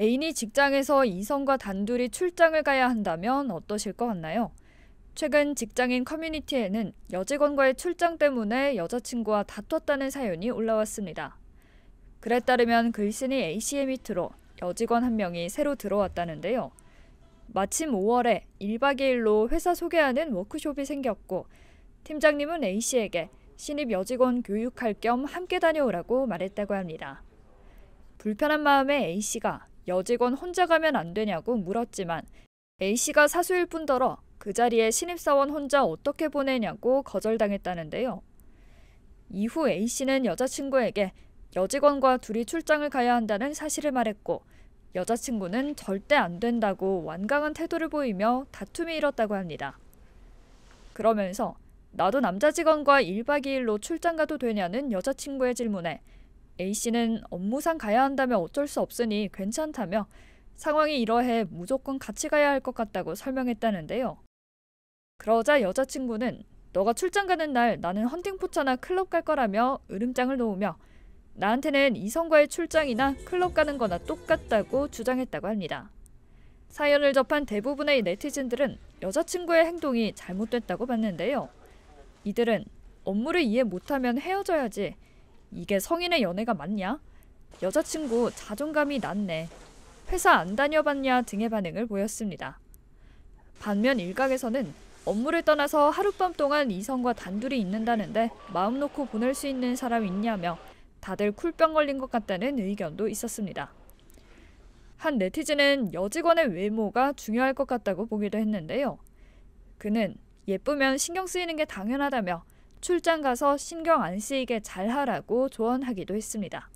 애인이 직장에서 이성과 단둘이 출장을 가야 한다면 어떠실 것 같나요? 최근 직장인 커뮤니티에는 여직원과의 출장 때문에 여자친구와 다퉜다는 사연이 올라왔습니다. 그에 따르면 글쓴이 A씨의 밑으로 여직원 한 명이 새로 들어왔다는데요. 마침 5월에 1박 2일로 회사 소개하는 워크숍이 생겼고 팀장님은 A씨에게 신입 여직원 교육할 겸 함께 다녀오라고 말했다고 합니다. 불편한 마음에 A씨가 여직원 혼자 가면 안 되냐고 물었지만 A씨가 사수일 뿐더러 그 자리에 신입사원 혼자 어떻게 보내냐고 거절당했다는데요. 이후 A씨는 여자친구에게 여직원과 둘이 출장을 가야 한다는 사실을 말했고 여자친구는 절대 안 된다고 완강한 태도를 보이며 다툼이 일었다고 합니다. 그러면서 나도 남자 직원과 1박 2일로 출장 가도 되냐는 여자친구의 질문에 A씨는 업무상 가야 한다며 어쩔 수 없으니 괜찮다며 상황이 이러해 무조건 같이 가야 할 것 같다고 설명했다는데요. 그러자 여자친구는 너가 출장 가는 날 나는 헌팅포차나 클럽 갈 거라며 으름장을 놓으며 나한테는 이성과의 출장이나 클럽 가는 거나 똑같다고 주장했다고 합니다. 사연을 접한 대부분의 네티즌들은 여자친구의 행동이 잘못됐다고 봤는데요. 이들은 업무를 이해 못하면 헤어져야지 이게 성인의 연애가 맞냐? 여자친구 자존감이 낮네. 회사 안 다녀봤냐 등의 반응을 보였습니다. 반면 일각에서는 업무를 떠나서 하룻밤 동안 이성과 단둘이 있는다는데 마음 놓고 보낼 수 있는 사람 있냐며 다들 쿨병 걸린 것 같다는 의견도 있었습니다. 한 네티즌은 여직원의 외모가 중요할 것 같다고 보기도 했는데요. 그는 예쁘면 신경 쓰이는 게 당연하다며 출장 가서 신경 안 쓰이게 잘 하라고 조언하기도 했습니다.